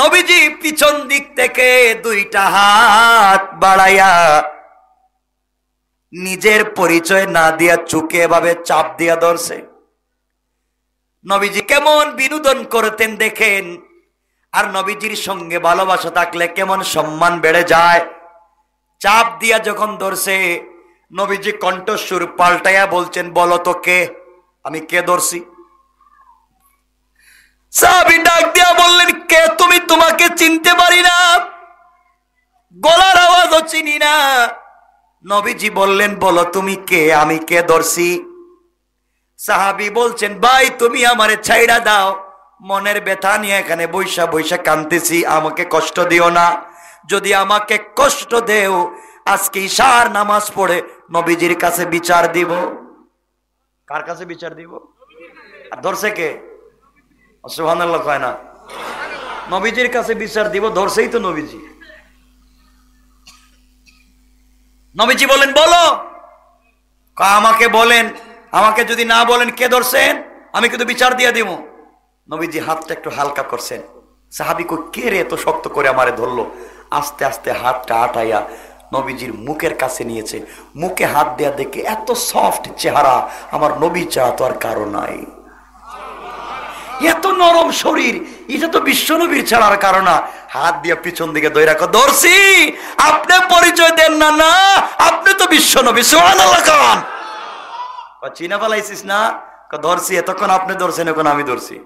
নবীজি পিছন দিক থেকে দুইটা হাত বাড়াইয়া নিজের পরিচয় না দিয়া চুকে এভাবে চাপ দিয়া ধরছে নবীজি কেমন বিনোদন করতেন দেখেন আর নবীজির সঙ্গে ভালোবাসা থাকলে কেমন সম্মান বেড়ে যায় চাপ দিয়া যখন ধরছে নবীজি কণ্ঠস্বর পাল্টাইয়া বলছেন বলো তো কে আমি কে ধরছি সাহাবি ডাক দিয়া বললেন কে তুমি তোমাকে চিনতে পারি না গলার আওয়াজও চিনি না নবীজি বললেন বলো তুমি কে আমি কে দর্শি সাহাবি বলছেন ভাই তুমি আমারে ছাইড়া দাও মনের ব্যথা নিয়ে এখানে বৈশা বৈশা কান্দতেছি আমাকে কষ্ট দিও না যদি আমাকে কষ্ট দেও আজকে ইশার নামাজ পড়ে নবীজির কাছে বিচার দিব কার কাছে বিচার দিব আর ধরছে কে সোহান কয় না নবীজির কাছে বিচার দিব ধরছেই তো নবীজি নবীজি বলেন বলো আমাকে বলেন আমাকে যদি না বলেন কে ধরছেন আমি কিন্তু বিচার দিয়ে দিব নবীজি হাতটা একটু হালকা করছেন সাহাবি কে রে এত শক্ত করে আমারে ধরলো আস্তে আস্তে হাতটা আটাইয়া নবীজির মুখের কাছে নিয়েছে মুখে হাত দেয়া দেখে এত সফট চেহারা আমার নবী চাওয়া তো আর কারো নাই এত নরম শরীর এটা তো নবীর ছাড়ার কারণ হাত দিয়ে পিছন দিকে দই রাখো ধরছি আপনি পরিচয় দেন না না আপনি তো বিশ্বনবী সোহান চিনা পালাইছিস না ধরছি এতক্ষণ আপনি ধরছেন এখন আমি ধরছি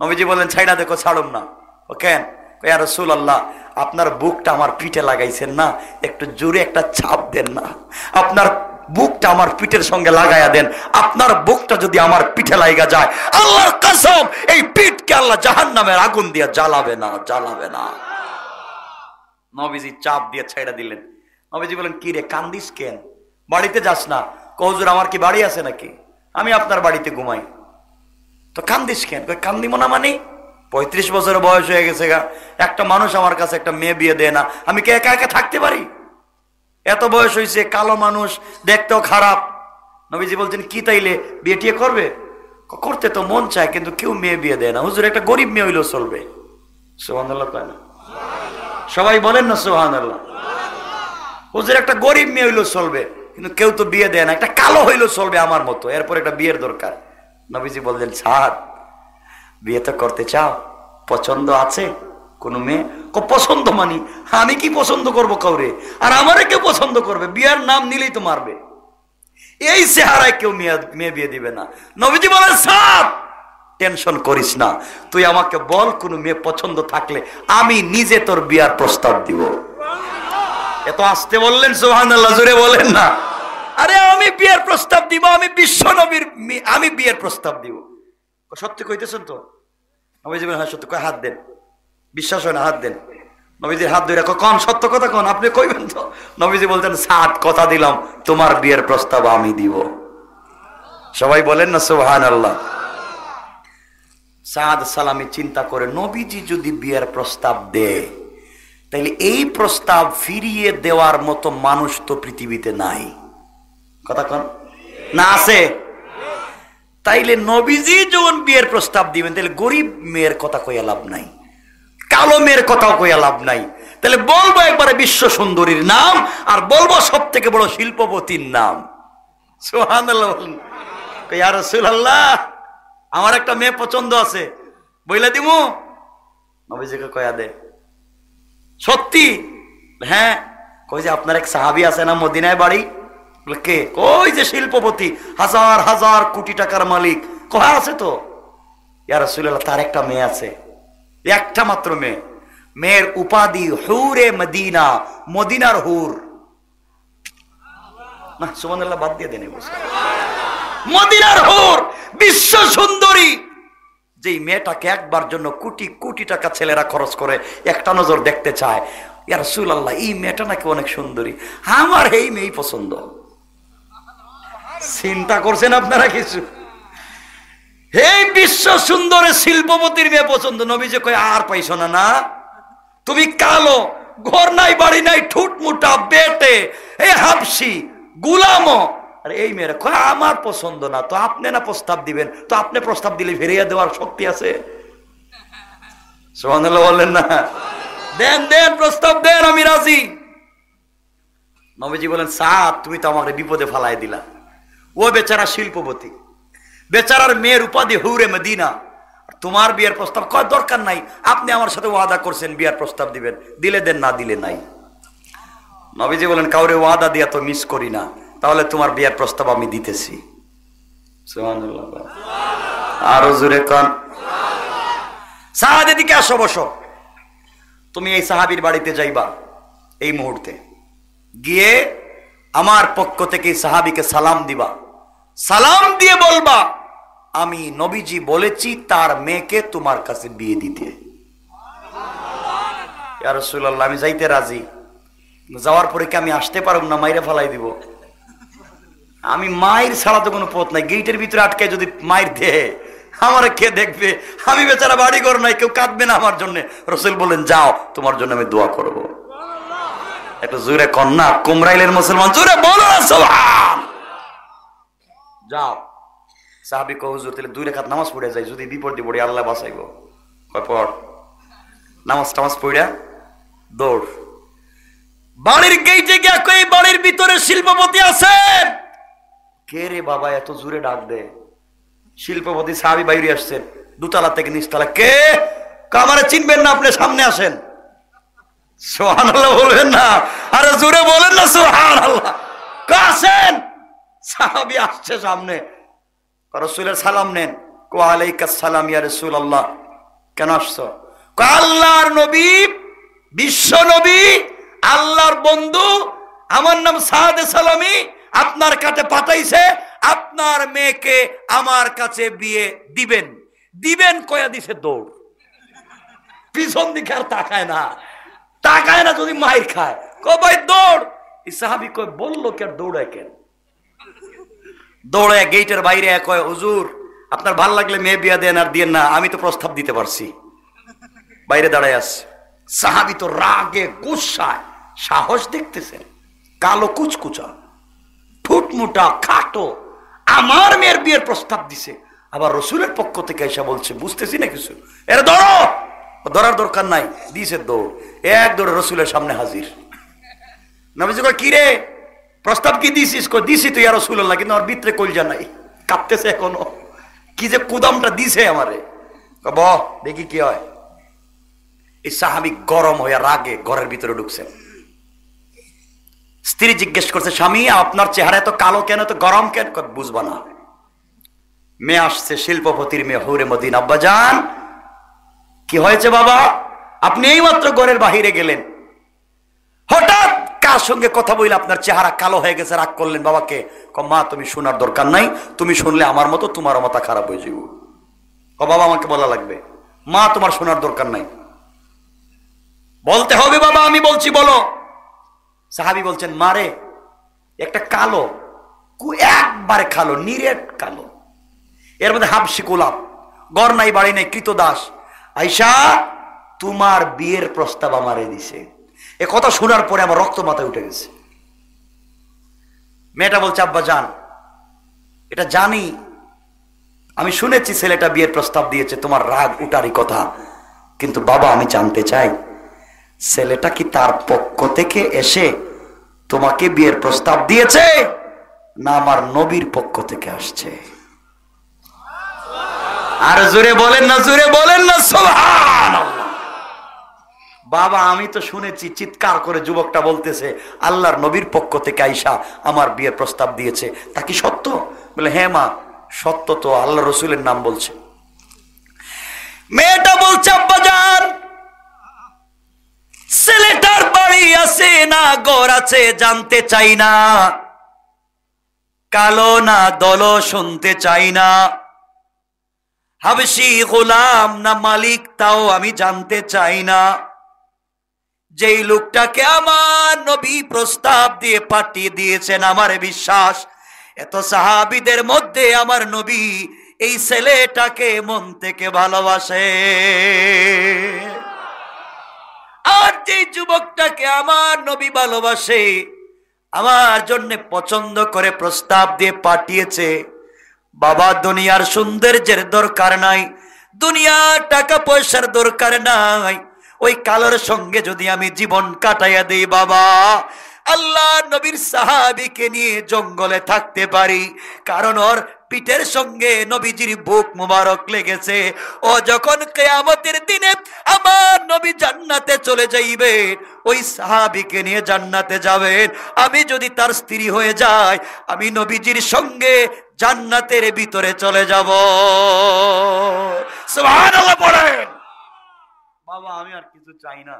নবীজি বলেন ছাইড়া দেখো ছাড়ুম না ও কেন ইয়া রসুল আল্লাহ আপনার বুকটা আমার পিঠে লাগাইছেন না একটু জোরে একটা ছাপ দেন না আপনার বুকটা আমার পিঠের সঙ্গে লাগাইয়া দেন আপনার বুকটা যদি আমার পিঠে লাগা যায় আল্লাহর কাসম এই পিঠকে আল্লাহ জাহান নামের আগুন দিয়ে জ্বালাবে না জ্বালাবে না নবীজি চাপ দিয়ে ছেড়ে দিলেন নবীজি বলেন কি রে কান্দিস কেন বাড়িতে যাস না কহজুর আমার কি বাড়ি আছে নাকি আমি আপনার বাড়িতে ঘুমাই তো কান্দিস কেন কান্দিব না মানে পঁয়ত্রিশ বছর বয়স হয়ে গেছে গা একটা মানুষ আমার কাছে একটা মেয়ে বিয়ে দেয় না আমি কে একা একা থাকতে পারি এত বয়স হয়েছে কালো মানুষ দেখতেও খারাপ নবীজি বলছেন কি তাইলে বিয়ে টিয়ে করবে করতে তো মন চায় কিন্তু কেউ মেয়ে বিয়ে দেয় না হুজুর একটা গরিব মেয়ে হইলেও চলবে সোহান আল্লাহ তাই না সবাই বলেন না সোহান আল্লাহ হুজুর একটা গরিব মেয়ে হইলেও চলবে কিন্তু কেউ তো বিয়ে দেয় না একটা কালো হইলেও চলবে আমার মতো এরপর একটা বিয়ের দরকার নবীজি বললেন ছাড় বিয়ে তো করতে চাও পছন্দ আছে কোনো মেয়ে পছন্দ মানি আমি কি পছন্দ করব কাউরে আর আমারে কেউ পছন্দ করবে বিয়ার নাম নিলেই তো মারবে এই চেহারায় কেউ মেয়ে বিয়ে দিবে না নবীজি বলেন সাপ টেনশন করিস না তুই আমাকে বল কোনো মেয়ে পছন্দ থাকলে আমি নিজে তোর বিয়ার প্রস্তাব দিব এত আসতে বললেন সোহান আল্লাহ জুড়ে বলেন না আরে আমি বিয়ের প্রস্তাব দিব আমি বিশ্ব নবীর আমি বিয়ের প্রস্তাব দিব সত্যি কইতেছেন তো নবীজি বলেন হ্যাঁ সত্যি কয় হাত দেন বিশ্বাস হয় না হাত দেন নবীজির হাত ধরে কন সত্য কথা কন আপনি কইবেন তো নবীজি বলতেন সাত কথা দিলাম তোমার বিয়ের প্রস্তাব আমি দিব সবাই বলেন না সোহান আল্লাহ সাদ সালামি চিন্তা করে নবীজি যদি বিয়ের প্রস্তাব দেয় তাহলে এই প্রস্তাব ফিরিয়ে দেওয়ার মতো মানুষ তো পৃথিবীতে নাই কথা কন না আছে তাইলে নবীজি যখন বিয়ের প্রস্তাব দিবেন তাহলে গরিব মেয়ের কথা কইয়া লাভ নাই কালো মেয়ের কথাও কইয়া লাভ নাই তাহলে বলবো একবারে বিশ্ব সুন্দরীর নাম আর বলবো সব থেকে বড় শিল্পপতির নাম সোহান আল্লাহ আমার একটা মেয়ে পছন্দ আছে বইলা দিমু নবীজিকে কয়া দে সত্যি হ্যাঁ কই যে আপনার এক সাহাবি আছে না মদিনায় বাড়ি কে কই যে শিল্পপতি হাজার হাজার কোটি টাকার মালিক কোহা আছে তো ইয়ার রসুল্লাহ তার একটা মেয়ে আছে একটা মাত্র মেয়ে মেয়ের উপাধি হুরে মদিনা মদিনার হুর না সুমান্লাহ বাদ দিয়ে দেন মদিনার হুর বিশ্ব সুন্দরী যেই মেয়েটাকে একবার জন্য কোটি কোটি টাকা ছেলেরা খরচ করে একটা নজর দেখতে চায় ইয়ার সুল আল্লাহ এই মেয়েটা নাকি অনেক সুন্দরী আমার এই মেয়ে পছন্দ চিন্তা করছেন আপনারা কিছু হে বিশ্ব সুন্দর শিল্পপতির মেয়ে পছন্দ নবী যে কয় আর পাইছো না না তুমি কালো ঘর নাই বাড়ি নাই ঠুট মুটা বেটে এ হাফসি গুলাম আর এই মেয়েরা কয় আমার পছন্দ না তো আপনি না প্রস্তাব দিবেন তো আপনি প্রস্তাব দিলে ফিরিয়ে দেওয়ার শক্তি আছে বলেন বললেন না দেন দেন প্রস্তাব দেন আমি রাজি নবীজি বলেন সাত তুমি তো আমাকে বিপদে ফালাই দিলা ও বেচারা শিল্পপতি বেচারার মেয়ের উপাধি হৌরে মদিনা তোমার বিয়ের প্রস্তাব কয় দরকার নাই আপনি আমার সাথে ওয়াদা করছেন বিয়ার প্রস্তাব দিবেন দিলে দেন না দিলে নাই নবীজি বলেন কাউরে ওয়াদা দিয়া তো মিস করি না তাহলে তোমার বিয়ের প্রস্তাব আমি দিতেছি আরো জুড়ে কন সাহাদের দিকে আসো বসো তুমি এই সাহাবির বাড়িতে যাইবা এই মুহূর্তে গিয়ে আমার পক্ষ থেকে সাহাবিকে সালাম দিবা সালাম দিয়ে বলবা আমি নবীজি বলেছি তার মেয়েকে তোমার কাছে বিয়ে দিতে আমি যাইতে রাজি যাওয়ার পরে কি আমি আসতে পারব না মাইরে ফেলাই দিব আমি মায়ের ছাড়া তো কোনো পথ নাই গেইটের ভিতরে আটকে যদি মায়ের দেহে আমার কে দেখবে আমি বেচারা বাড়ি ঘর নাই কেউ কাঁদবে না আমার জন্য রসুল বলেন যাও তোমার জন্য আমি দোয়া করব। একটা জোরে কন্যা কুমরাইলের মুসলমান জোরে বলো যাও সাহাবি কহুজুর তাহলে দুই রেখাত নামাজ পড়ে যায় যদি বিপদে পড়ে আল্লাহ বাঁচাইব পর নামাজ টামাজ পড়া দৌড় বাড়ির গেইটে গিয়া কই বাড়ির ভিতরে শিল্পপতি আছে কে রে বাবা এত জোরে ডাক দে শিল্পপতি সাহাবি বাইরে আসছেন দুতলা থেকে নিচতলা কে কামারে চিনবেন না আপনি সামনে আসেন সোহান আল্লাহ বলবেন না আরে জোরে বলেন না সোহান আল্লাহ কাছেন সাহাবি আসছে সামনে রসুলের সালাম নেন কো সালাম ইয়া রসুল আল্লাহ কেন আসছো আল্লাহর নবী বিশ্ব নবী আল্লাহর বন্ধু আমার নাম সাহাদে সালামি আপনার কাছে পাঠাইছে আপনার মেয়েকে আমার কাছে বিয়ে দিবেন দিবেন কয়া দিছে দৌড় পিছন দিকে আর তাকায় না তাকায় না যদি মায়ের খায় কয় দৌড় সাহাবি কয় বললো কে দৌড়ায় কেন দৌড়ে গেটের বাইরে এক হয় হুজুর আপনার ভাল লাগলে মেয়ে বিয়া দেন আর দিয়ে না আমি তো প্রস্তাব দিতে পারছি বাইরে দাঁড়ায় আস সাহাবি তো রাগে গুসায় সাহস দেখতেছেন কালো কুচকুচা ফুটমুটা খাটো আমার মেয়ের বিয়ের প্রস্তাব দিছে আবার রসুলের পক্ষ থেকে এসে বলছে বুঝতেছি না কিছু এর ধরো ধরার দরকার নাই দিয়েছে দৌড় এক দৌড়ে রসুলের সামনে হাজির নবীজি কয় কিরে রে প্রস্তাব কি দিছিস দিছি তুই আর রসুল্লাহ কিন্তু আমার ভিতরে কলজা নাই কাঁপতেছে এখনো কি যে কুদামটা দিছে আমারে ব দেখি কি হয় এই সাহাবি গরম হয়ে রাগে ঘরের ভিতরে ঢুকছে স্ত্রী জিজ্ঞেস করছে স্বামী আপনার চেহারা এত কালো কেন এত গরম কেন বুঝবা না মেয়ে আসছে শিল্পপতির মেয়ে হৌরে মদিন আব্বাজান কি হয়েছে বাবা আপনি এইমাত্র ঘরের বাহিরে গেলেন হঠাৎ তার সঙ্গে কথা বললে আপনার চেহারা কালো হয়ে গেছে রাগ করলেন বাবাকে মা তুমি শোনার দরকার নাই তুমি শুনলে আমার মতো তোমার মাথা খারাপ হয়ে যাব বাবা আমাকে বলা লাগবে মা তোমার শোনার দরকার নাই বলতে হবে বাবা আমি বলছি বলো সাহাবি বলছেন মারে একটা কালো কু একবারে খালো নিরেট কালো এর মধ্যে হাফসি গোলাপ গর নাই বাড়ি নাই কৃতদাস আইসা তোমার বিয়ের প্রস্তাব আমারে দিছে এ কথা শোনার পরে আমার রক্ত মাথায় উঠে গেছে মেয়েটা বলছে আব্বা যান এটা জানি আমি শুনেছি ছেলেটা বিয়ের প্রস্তাব দিয়েছে তোমার রাগ উঠারই কথা কিন্তু বাবা আমি জানতে চাই ছেলেটা কি তার পক্ষ থেকে এসে তোমাকে বিয়ের প্রস্তাব দিয়েছে না আমার নবীর পক্ষ থেকে আসছে আর জোরে বলেন না জোরে বলেন না সোহান বাবা আমি তো শুনেছি চিৎকার করে যুবকটা বলতেছে আল্লাহর নবীর পক্ষ থেকে আইসা আমার বিয়ের প্রস্তাব দিয়েছে তা কি সত্য বলে হ্যাঁ মা সত্য তো আল্লাহ রসুলের নাম বলছে মেয়েটা বলছে আব্বাজার ছেলেটার বাড়ি আছে না গড় আছে জানতে চাই না কালো না দল শুনতে চাই না হাবসি গোলাম না মালিক তাও আমি জানতে চাই না যেই লোকটাকে আমার নবী প্রস্তাব দিয়ে পাঠিয়ে দিয়েছেন আমার বিশ্বাস এত সাহাবিদের মধ্যে আমার নবী এই ছেলেটাকে মন থেকে ভালোবাসে আর যে যুবকটাকে আমার নবী ভালোবাসে আমার জন্য পছন্দ করে প্রস্তাব দিয়ে পাঠিয়েছে বাবা দুনিয়ার সৌন্দর্যের দরকার নাই দুনিয়ার টাকা পয়সার দরকার নাই ওই কালোর সঙ্গে যদি আমি জীবন কাটাইয়া দিই বাবা আল্লাহ নবীর সাহাবিকে নিয়ে জঙ্গলে থাকতে পারি কারণ ওর পিঠের সঙ্গে নবীজির বুক মুবারক লেগেছে ও যখন কেয়ামতের দিনে আমার নবী জান্নাতে চলে যাইবেন ওই সাহাবিকে নিয়ে জান্নাতে যাবেন আমি যদি তার স্ত্রী হয়ে যাই আমি নবীজির সঙ্গে জান্নাতের ভিতরে চলে যাব সুবহানাল্লাহ বাবা আমি আর কিছু চাই না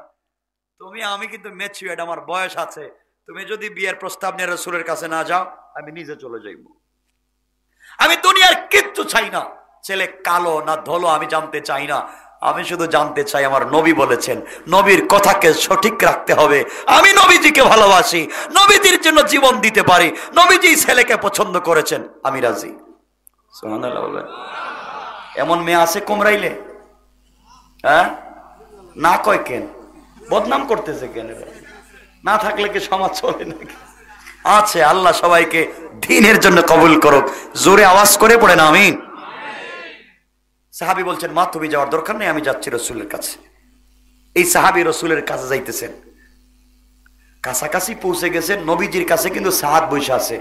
তুমি আমি কিন্তু মেচিউড আমার বয়স আছে তুমি যদি বিয়ের প্রস্তাব নিয়ে রসুলের কাছে না যাও আমি নিজে চলে যাইব আমি দুনিয়ার কিচ্ছু চাই না ছেলে কালো না ধলো আমি জানতে চাই না আমি শুধু জানতে চাই আমার নবী বলেছেন নবীর কথাকে সঠিক রাখতে হবে আমি নবীজিকে ভালোবাসি নবীজির জন্য জীবন দিতে পারি নবীজি ছেলেকে পছন্দ করেছেন আমি রাজি সোহান এমন মেয়ে আছে কোমরাইলে হ্যাঁ না কয় কেন বদনাম করতেছে কেন না থাকলে কি সমাজ চলে নাকি আছে আল্লাহ সবাইকে দিনের জন্য কবুল করুক জোরে আওয়াজ করে পড়ে না আমি সাহাবি বলছেন মা তুমি যাওয়ার দরকার নেই আমি যাচ্ছি রসুলের কাছে এই সাহাবি রসুলের কাছে যাইতেছেন কাছাকাছি পৌঁছে গেছে নবীজির কাছে কিন্তু সাহাদ বৈশা আছে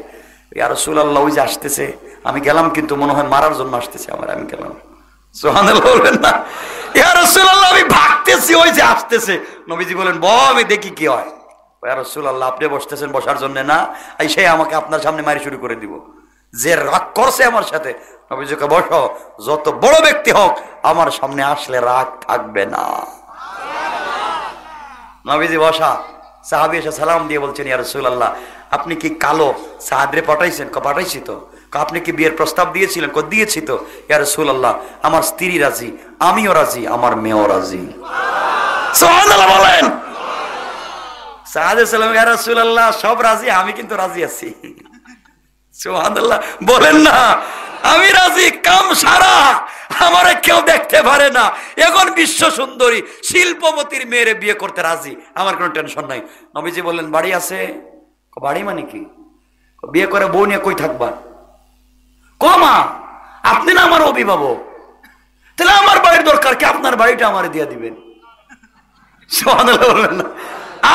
আর রসুল আল্লাহ ওই যে আসতেছে আমি গেলাম কিন্তু মনে হয় মারার জন্য আসতেছে আমার আমি গেলাম সোহান না আমি ভাগতেছি ওই যে আসতেছে নবীজি বলেন ব আমি দেখি কি হয় আপনি বসতেছেন বসার জন্য না এই সে আমাকে আপনার সামনে মারি শুরু করে দিব যে রাগ করছে আমার সাথে নবীজিকে যত বড় ব্যক্তি হোক আমার সামনে আসলে রাগ থাকবে না নবীজি বসা সাহাবি এসে সালাম দিয়ে বলছেন ইয়ারসুল্লাহ আপনি কি কালো সাহাদ্রে পাঠাইছেন পাঠাইছি তো আপনি কি বিয়ের প্রস্তাব দিয়েছিলেন দিয়েছি তো ইয়ার সুল আল্লাহ আমার স্ত্রী রাজি আমিও রাজি আমার মেয়েও রাজি বলেন সব রাজি আমি কিন্তু রাজি আছি বলেন না আমি রাজি কাম সারা আমারে কেউ দেখতে পারে না এখন বিশ্ব সুন্দরী শিল্পমতির মেয়েরে বিয়ে করতে রাজি আমার কোনো টেনশন নাই নবীজি বললেন বাড়ি আছে বাড়ি মানে কি বিয়ে করে বউ নিয়ে কই থাকবা কমা আপনি না আমার অভিভাবক তাহলে আমার বাড়ির দরকার কি আপনার বাড়িটা আমার দিয়ে দিবেন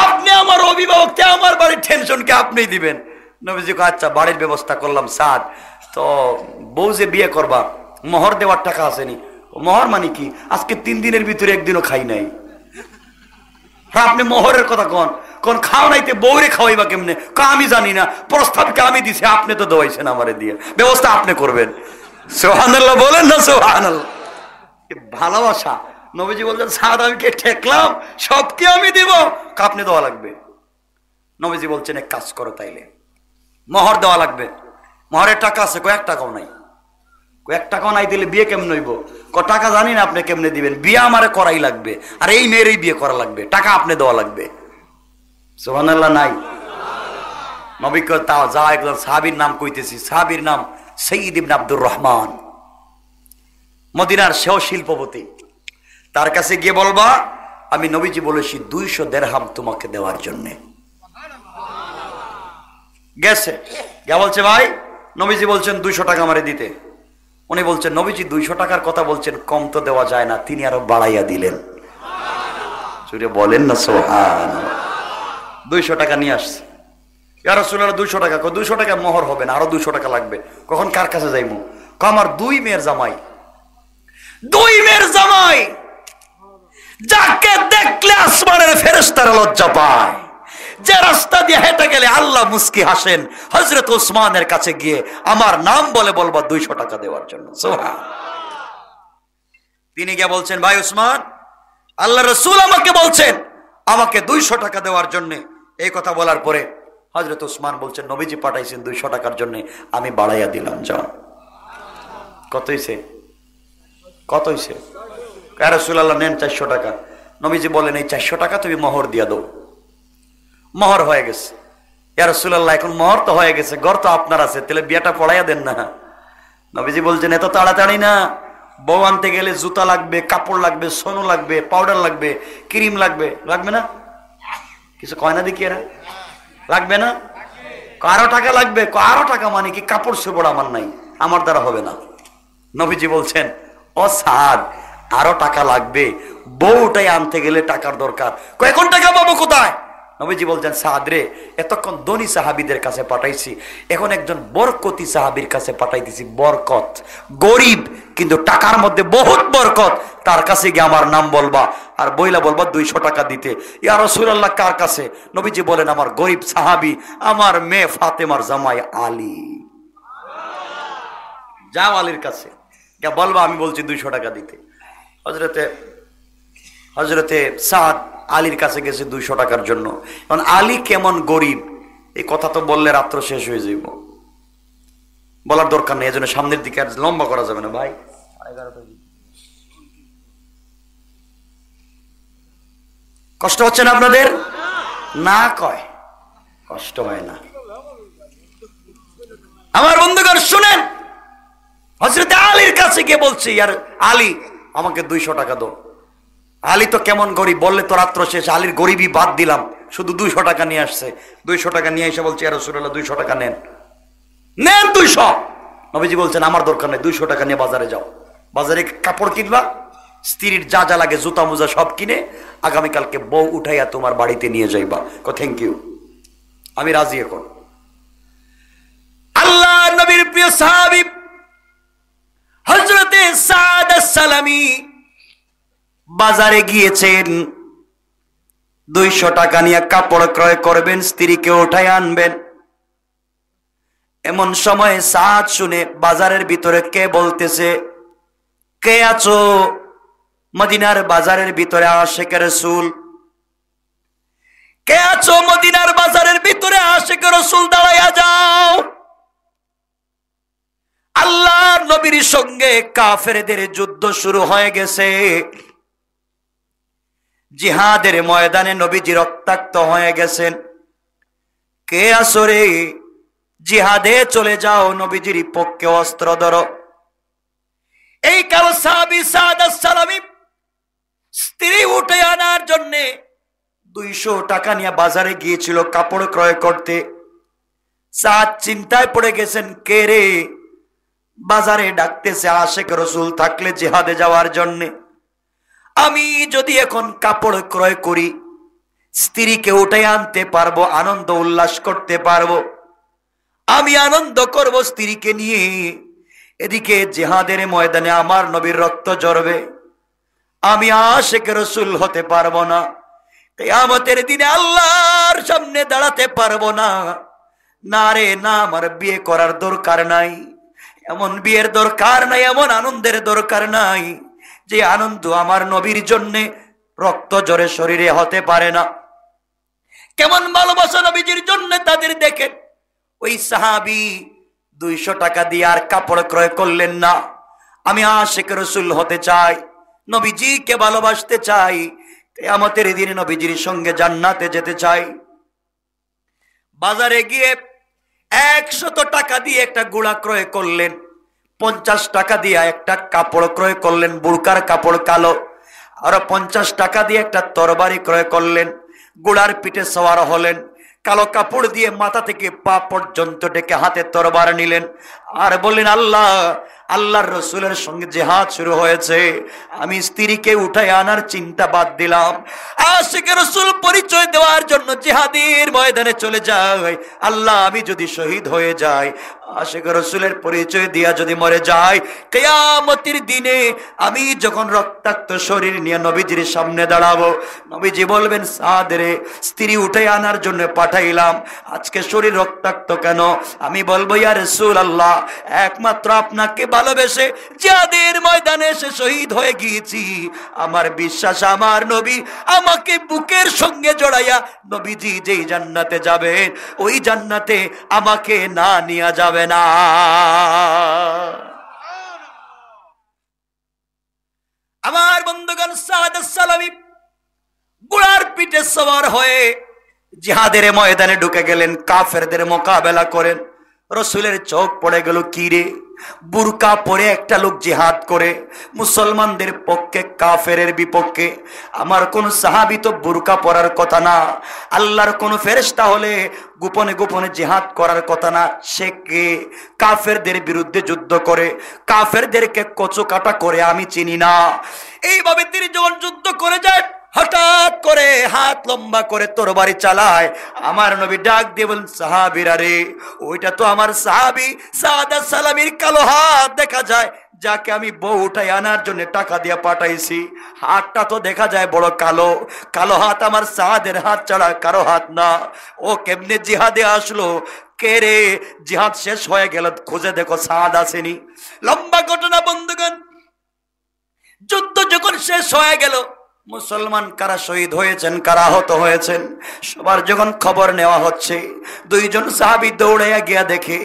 আপনি আমার অভিভাবক আমার বাড়ির টেনশনকে আপনি দিবেন নবীজি আচ্ছা বাড়ির ব্যবস্থা করলাম সাদ তো বউ যে বিয়ে করবা মোহর দেওয়ার টাকা আসেনি মোহর মানে কি আজকে তিন দিনের ভিতরে একদিনও খাই নাই হ্যাঁ আপনি মোহরের কথা কন কোন খাও নাইতে বৌরে খাওয়াইবা কেমনে আমি জানি না প্রস্তাবকে আমি দিছি আপনি তো দোয়াইছেন আমারে দিয়ে ব্যবস্থা আপনি করবেন সোহানাল্লাহ বলেন না সোহানাল্লাহ ভালোবাসা নবীজি বলছেন সাদ আমি কে ঠেকলাম সব কি আমি দিব আপনি দেওয়া লাগবে নবীজি বলছেন এক কাজ করো তাইলে মহর দেওয়া লাগবে মহরের টাকা আছে কয়েক টাকাও নাই এক টাকাও নাই দিলে বিয়ে কেমন হইব ক টাকা জানি না আপনি কেমনে দিবেন বিয়ে আমারে করাই লাগবে আর এই মেয়েরই বিয়ে করা লাগবে টাকা আপনি দেওয়া লাগবে সোহান নাই নবিক যা একজন সাহাবির নাম কইতেছি সাহাবির নাম সঈদ ইবন আব্দুর রহমান মদিনার সেও শিল্পপতি তার কাছে গিয়ে বলবা আমি নবীজি বলেছি দুইশো দেড়হাম তোমাকে দেওয়ার জন্যে গেছে গিয়া বলছে ভাই নবীজি বলছেন দুইশো টাকা মারে দিতে উনি বলছেন নবীজি দুইশো টাকার কথা বলছেন কম তো দেওয়া যায় না তিনি আরো বাড়াইয়া দিলেন বলেন না সোহান দুইশো টাকা নিয়ে আসছে ইয়ার রসুল্লাহ দুইশো টাকা দুইশো টাকা মোহর হবে না আরো দুইশো টাকা লাগবে কখন কার কাছে যাইমু আমার দুই মেয়ের জামাই দুই মেয়ের জামাই যাকে দেখলে আসমানের ফেরেস্তার লজ্জা পায় যে রাস্তা দিয়ে হেঁটে গেলে আল্লাহ মুস্কি হাসেন হজরত ওসমানের কাছে গিয়ে আমার নাম বলে বলবা দুইশো টাকা দেওয়ার জন্য তিনি গিয়ে বলছেন ভাই উসমান আল্লাহ রসুল আমাকে বলছেন আমাকে দুইশো টাকা দেওয়ার জন্যে এই কথা বলার পরে হজরত উসমান বলছেন নবীজি পাঠাইছেন দুইশো টাকার জন্য আমি বাড়াইয়া দিলাম যাও কত কতইছে কত নেন চারশো টাকা নবীজি বলেন এই চারশো টাকা তুমি মোহর দিয়া দাও মোহর হয়ে গেছে ইয়ারসুল্লাহ এখন মহর তো হয়ে গেছে গর তো আপনার আছে তাহলে বিয়েটা পড়াইয়া দেন না নবীজি বলছেন এত তাড়াতাড়ি না বউ আনতে গেলে জুতা লাগবে কাপড় লাগবে সোনু লাগবে পাউডার লাগবে ক্রিম লাগবে লাগবে না কিছু কয় না দেখি এরা লাগবে না কারো টাকা লাগবে কারো টাকা মানে কি কাপড় সেবড় আমার নাই আমার দ্বারা হবে না নবীজি বলছেন ও সার আরো টাকা লাগবে বউটাই আনতে গেলে টাকার দরকার কয় এখন টাকা পাবো কোথায় নবীজি বলছেন সাহাদ্রে এতক্ষণ ধনী সাহাবিদের কাছে পাঠাইছি এখন একজন বরকতি সাহাবির কাছে পাঠাই দিছি বরকত গরিব কিন্তু টাকার মধ্যে বহুত বরকত তার কাছে গিয়ে আমার নাম বলবা আর বইলা বলবা দুইশো টাকা দিতে ইয়া রসুল্লাহ কার কাছে নবীজি বলেন আমার গরিব সাহাবি আমার মেয়ে ফাতেমার জামাই আলী যাও আলীর কাছে বলবা আমি বলছি দুইশো টাকা দিতে হজরতে হজরতে সাদ আলীর কাছে গেছে দুইশো টাকার জন্য কারণ আলী কেমন গরিব এই কথা তো বললে রাত্র শেষ হয়ে যাইব বলার দরকার নেই এজন্য সামনের দিকে আর লম্বা করা যাবে না ভাই কষ্ট হচ্ছে না আপনাদের না কয় কষ্ট হয় না আমার বন্ধুগণ শুনেন হজরতে আলীর কাছে গিয়ে বলছি আর আলী আমাকে দুইশো টাকা দো আলী তো কেমন গরিব বললে তো রাত্র শেষ আলীর গরিবই বাদ দিলাম শুধু দুইশো টাকা নিয়ে আসছে দুইশো টাকা নিয়ে এসে বলছে রসুল্লাহ দুইশো টাকা নেন নেন দুইশো নবীজি বলছেন আমার দরকার নেই দুইশো টাকা নিয়ে বাজারে যাও বাজারে কাপড় কিনবা স্ত্রীর যা যা লাগে জুতা মুজা সব কিনে আগামীকালকে বউ উঠাইয়া তোমার বাড়িতে নিয়ে যাইবা কো থ্যাংক ইউ আমি রাজি এখন আল্লাহ নবীর প্রিয় সাহাবি হজরতে সালামী বাজারে গিয়েছেন দুইশ টাকা নিয়ে কাপড় ক্রয় করবেন স্ত্রীকে ওঠায় আনবেন এমন সময় সাজ শুনে বাজারের ভিতরে কে বলতেছে কে আছো মদিনার বাজারের ভিতরে আশেকের সুল কে আছো মদিনার বাজারের ভিতরে আশেকের সুল দাঁড়াইয়া যাও আল্লাহর নবীর সঙ্গে কাফেরদের যুদ্ধ শুরু হয়ে গেছে জিহাদের ময়দানে নবীজি রক্তাক্ত হয়ে গেছেন কে আসরে জিহাদে চলে যাও নবীজির পক্ষে অস্ত্র ধরো এই কারো সাবি সালামি স্ত্রী উঠে আনার জন্যে দুইশো টাকা নিয়ে বাজারে গিয়েছিল কাপড় ক্রয় করতে সাদ চিন্তায় পড়ে গেছেন কে রে বাজারে ডাকতেছে আশেখ রসুল থাকলে জেহাদে যাওয়ার জন্যে আমি যদি এখন কাপড় ক্রয় করি স্ত্রীকে উঠে আনতে পারবো আনন্দ উল্লাস করতে পারবো আমি আনন্দ করব স্ত্রীকে নিয়ে এদিকে জেহাদের ময়দানে আমার নবীর রক্ত জড়বে আমি আশেখ রসুল হতে পারবো না আমাদের দিনে আল্লাহর সামনে দাঁড়াতে পারবো না না রে না আমার বিয়ে করার দরকার নাই এমন বিয়ের দরকার নাই এমন আনন্দের দরকার নাই যে আনন্দ আমার নবীর জন্যে রক্ত জ্বরে শরীরে হতে পারে না কেমন ভালোবাসা নবীজির জন্য তাদের দেখেন ওই সাহাবি দুইশো টাকা দিয়ে আর কাপড় ক্রয় করলেন না আমি আশেখ রসুল হতে চাই নবীজিকে ভালোবাসতে চাই আমাদের দিনে নবীজির সঙ্গে জান্নাতে যেতে চাই বাজারে গিয়ে একশত টাকা দিয়ে একটা গুড়া ক্রয় করলেন পঞ্চাশ টাকা দিয়ে একটা কাপড় ক্রয় করলেন বুড়কার কাপড় কালো আরো পঞ্চাশ টাকা দিয়ে একটা তরবারি ক্রয় করলেন গোড়ার পিঠে সওয়ার হলেন কালো কাপড় দিয়ে মাথা থেকে পা পর্যন্ত ডেকে হাতে তরবার নিলেন আর বললেন আল্লাহ আল্লাহর রসুলের সঙ্গে জেহাদ শুরু হয়েছে আমি স্ত্রীকে উঠায় আনার চিন্তা বাদ দিলাম আশিকে রসুল পরিচয় দেওয়ার জন্য জেহাদের ময়দানে চলে যায় আল্লাহ আমি যদি শহীদ হয়ে যাই আশিক রসুলের পরিচয় দিয়া যদি মরে যায় কেয়ামতির দিনে আমি যখন রক্তাক্ত শরীর নিয়ে নবীজির সামনে দাঁড়াবো নবীজি বলবেন সাদরে স্ত্রী উঠে আনার জন্য পাঠাইলাম আজকে শরীর রক্তাক্ত কেন আমি বলবো ইয়া রসুল আল্লাহ একমাত্র আপনাকে ভালোবেসে যাদের ময়দানে এসে শহীদ হয়ে গিয়েছি আমার বিশ্বাস আমার নবী আমাকে বুকের সঙ্গে জড়াইয়া নবীজি যেই জান্নাতে যাবেন ওই জান্নাতে আমাকে না নিয়ে যাবে না আমার বন্ধুগণ সালামি গুড়ার পিঠে সবার হয়ে জিহাদের ময়দানে ঢুকে গেলেন কাফেরদের মোকাবেলা করেন রসুলের চোখ পড়ে গেল কিরে বুরকা পরে একটা লোক জিহাদ করে মুসলমানদের পক্ষে কাফেরের বিপক্ষে আমার কোন সাহাবি তো বুরকা পরার কথা না আল্লাহর কোন ফেরেস্তা হলে গোপনে গোপনে জেহাদ করার কথা না সে কে কাফেরদের বিরুদ্ধে যুদ্ধ করে কাফেরদেরকে কচো কাটা করে আমি চিনি না এইভাবে তিনি যখন যুদ্ধ করে যায় হঠাৎ করে হাত লম্বা করে তোর বাড়ি চালায় আমার নবী ডাক দিয়ে বলেন সাহাবিরা রে ওইটা তো আমার সাহাবি সাদা সালামির কালো হাত দেখা যায় যাকে আমি বউ উঠাই আনার জন্য টাকা দিয়ে পাঠাইছি হাতটা তো দেখা যায় বড় কালো কালো হাত আমার সাহাদের হাত ছাড়া কারো হাত না ও কেমনে জিহাদে আসলো কে রে জিহাদ শেষ হয়ে গেল খুঁজে দেখো সাদ আসেনি লম্বা ঘটনা বন্ধুগণ যুদ্ধ যখন শেষ হয়ে গেল মুসলমান কারা শহীদ হয়েছেন কারা আহত হয়েছেন সবার যখন খবর নেওয়া হচ্ছে দুইজন সাহাবি দৌড়াইয়া গিয়া দেখে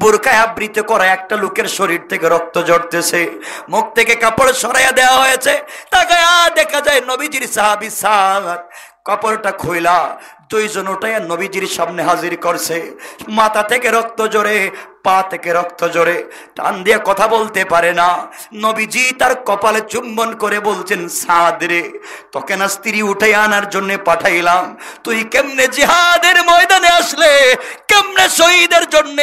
বোরকায় আবৃত করা একটা লোকের শরীর থেকে রক্ত জড়তেছে মুখ থেকে কাপড় সরাইয়া দেওয়া হয়েছে তাকে দেখা যায় নবীজির সাহাবি সাহাত কাপড়টা খোলা দুইজন ওটাই নবীজির সামনে হাজির করছে মাথা থেকে রক্ত জড়ে পা থেকে রক্ত জোরে টান দিয়ে কথা বলতে পারে না নবীজি তার কপালে চুম্বন করে বলছেন সাদ রে তোকে না স্ত্রী উঠে আনার জন্য পাঠাইলাম তুই কেমনে জিহাদের ময়দানে আসলে কেমনে শহীদের জন্য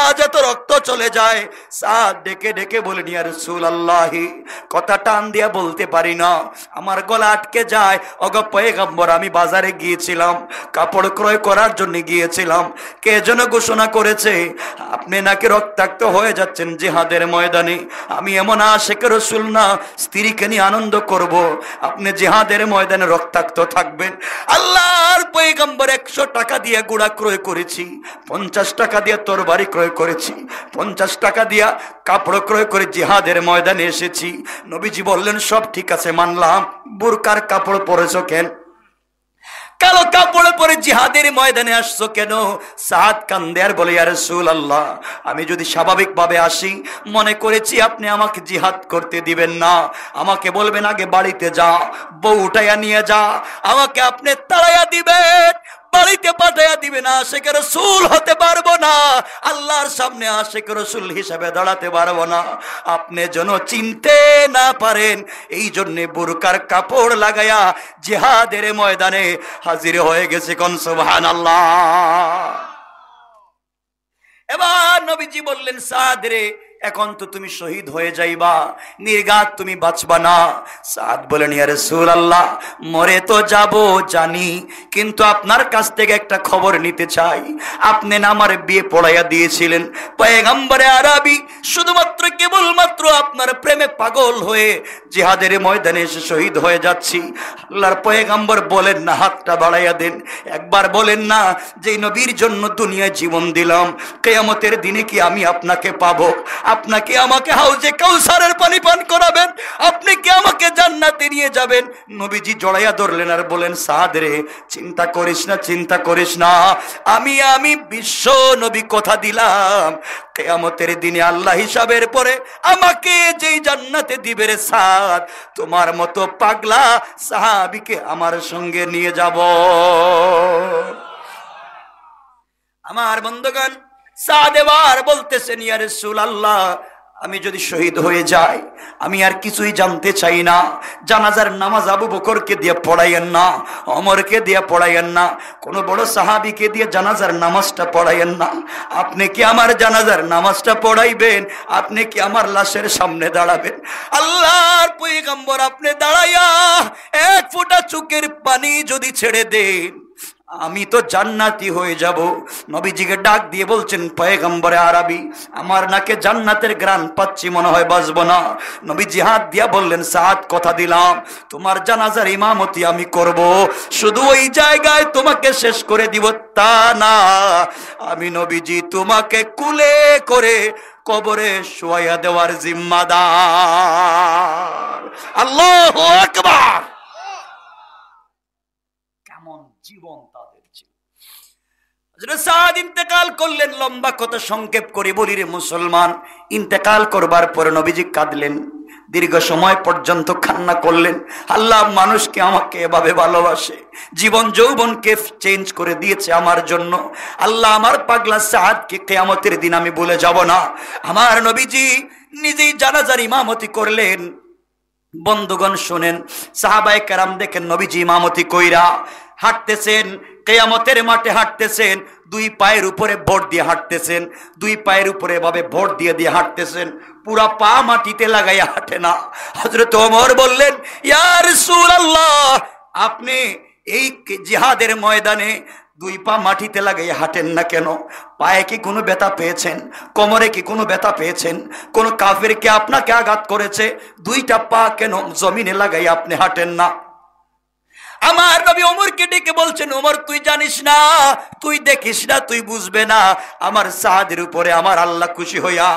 আজ এত রক্ত চলে যায় সাদ ডেকে ডেকে বলে নিয়ে রসুল আল্লাহি কথা টান দিয়ে বলতে পারি না আমার গলা আটকে যায় অগ পয়েগম্বর আমি বাজারে গিয়েছিলাম কাপড় ক্রয় করার জন্য গিয়েছিলাম কে যেন ঘোষণা করেছে আপনি নাকি রক্তাক্ত হয়ে যাচ্ছেন জিহাদের ময়দানে আমি এমন আশেখ রসুল না স্ত্রীকে নিয়ে আনন্দ করব। আপনি জিহাদের ময়দানে রক্তাক্ত থাকবেন আল্লাহর পৈগম্বর একশো টাকা দিয়ে গুড়া ক্রয় করেছি পঞ্চাশ টাকা দিয়ে তোর বাড়ি ক্রয় করেছি পঞ্চাশ টাকা দিয়া কাপড় ক্রয় করে জিহাদের ময়দানে এসেছি নবীজি বললেন সব ঠিক আছে মানলাম বুরকার কাপড় পরেছ কেন কালো কাপড়ে পরে জিহাদের ময়দানে আসছো কেন সাদ কান্দে আর বলে আর সুল আল্লাহ আমি যদি স্বাভাবিকভাবে আসি মনে করেছি আপনি আমাকে জিহাদ করতে দিবেন না আমাকে বলবেন আগে বাড়িতে যা বউ উঠাইয়া নিয়ে যা আমাকে আপনি তাড়াইয়া দিবেন বাড়িতে পাঠাইয়া দিবে না আশেখ রসুল হতে পারবো না আল্লাহর সামনে আশেখ রসুল হিসাবে দাঁড়াতে পারবো না আপনি যেন চিনতে না পারেন এই জন্যে বুরকার কাপড় লাগাইয়া জেহাদের ময়দানে হাজির হয়ে গেছে কন সুহান আল্লাহ এবার নবীজি বললেন সাদরে রে এখন তো তুমি শহীদ হয়ে যাইবা নির্গাত তুমি বাঁচবা না সাদ বলেন ইয়ারে সুর আল্লাহ মরে তো যাব জানি কিন্তু আপনার কাছ থেকে একটা খবর নিতে চাই আপনি না আমার বিয়ে পড়াইয়া দিয়েছিলেন পয়েগাম্বরে আরবি শুধুমাত্র কেবলমাত্র আপনার প্রেমে পাগল হয়ে জিহাদের ময়দানে এসে শহীদ হয়ে যাচ্ছি আল্লাহর পয়েগাম্বর বলেন না হাতটা বাড়াইয়া দেন একবার বলেন না যে নবীর জন্য দুনিয়ায় জীবন দিলাম কেয়ামতের দিনে কি আমি আপনাকে পাবো আপনাকে আমাকে হাউজে কাউসারের পানি পান করাবেন আপনি কি আমাকে জান্নাতে নিয়ে যাবেন নবীজি জড়াইয়া ধরলেন আর বলেন সাদ রে চিন্তা করিস না চিন্তা করিস না আমি আমি বিশ্ব নবী কথা দিলাম কেয়ামতের দিনে আল্লাহ হিসাবের পরে আমাকে যেই জান্নাতে দিবে রে সাদ তোমার মতো পাগলা সাহাবিকে আমার সঙ্গে নিয়ে যাব আমার বন্ধগান সাদেবার এবার বলতেছেন সুল আল্লাহ আমি যদি শহীদ হয়ে যাই আমি আর কিছুই জানতে চাই না জানাজার নামাজ আবু বকরকে দিয়ে পড়াইয়েন না অমরকে দিয়ে পড়াইয়েন না কোনো বড় সাহাবিকে দিয়ে জানাজার নামাজটা পড়াইয়েন না আপনি কি আমার জানাজার নামাজটা পড়াইবেন আপনি কি আমার লাশের সামনে দাঁড়াবেন আল্লাহর পৈগম্বর আপনি দাঁড়াইয়া এক ফোঁটা চুকের পানি যদি ছেড়ে দেন আমি তো জান্নাতি হয়ে যাব নবীজিকে ডাক দিয়ে বলছেন পয়গম্বরে আরবি আমার নাকে জান্নাতের গ্রান পাচ্ছি মনে হয় বাঁচব না নবীজি হাত দিয়া বললেন সাত কথা দিলাম তোমার জানাজার ইমামতি আমি করব শুধু ওই জায়গায় তোমাকে শেষ করে দিব তা না আমি নবীজি তোমাকে কুলে করে কবরে শোয়া দেওয়ার জিম্মাদার আল্লাহ আকবার কেমন জীবন সাদ ইন্তেকাল করলেন লম্বা কথা সংক্ষেপ করে বলি রে মুসলমান ইন্তেকাল করবার পরে নবীজি কাঁদলেন দীর্ঘ সময় পর্যন্ত খান্না করলেন আল্লাহ মানুষকে আমাকে এভাবে ভালোবাসে জীবন যৌবনকে চেঞ্জ করে দিয়েছে আমার জন্য আল্লাহ আমার পাগলা সাহাদকে কেয়ামতের দিন আমি বলে যাব না আমার নবীজি নিজেই জানাজার ইমামতি করলেন বন্ধুগণ শোনেন সাহাবায় কারাম দেখেন নবীজি ইমামতি কইরা হাঁটতেছেন কেয়ামতের মাঠে হাঁটতেছেন দুই পায়ের উপরে ভোট দিয়ে হাঁটতেছেন দুই পায়ের উপরে এভাবে ভোট দিয়ে দিয়ে হাঁটতেছেন পুরা পা মাটিতে লাগাইয়া হাঁটে না হজরত অমর বললেন ইয়ার সুর আল্লাহ আপনি এই জিহাদের ময়দানে দুই পা মাটিতে লাগিয়ে হাঁটেন না কেন পায়ে কি কোনো ব্যথা পেয়েছেন কোমরে কি কোনো ব্যথা পেয়েছেন কোনো কে আপনাকে আঘাত করেছে দুইটা পা কেন জমিনে লাগাই আপনি হাঁটেন না আমার নবী ওমরকে ডেকে বলছেন ওমর তুই জানিস না তুই দেখিস না তুই বুঝবে না আমার সাহাদের উপরে আমার আল্লাহ খুশি হইয়া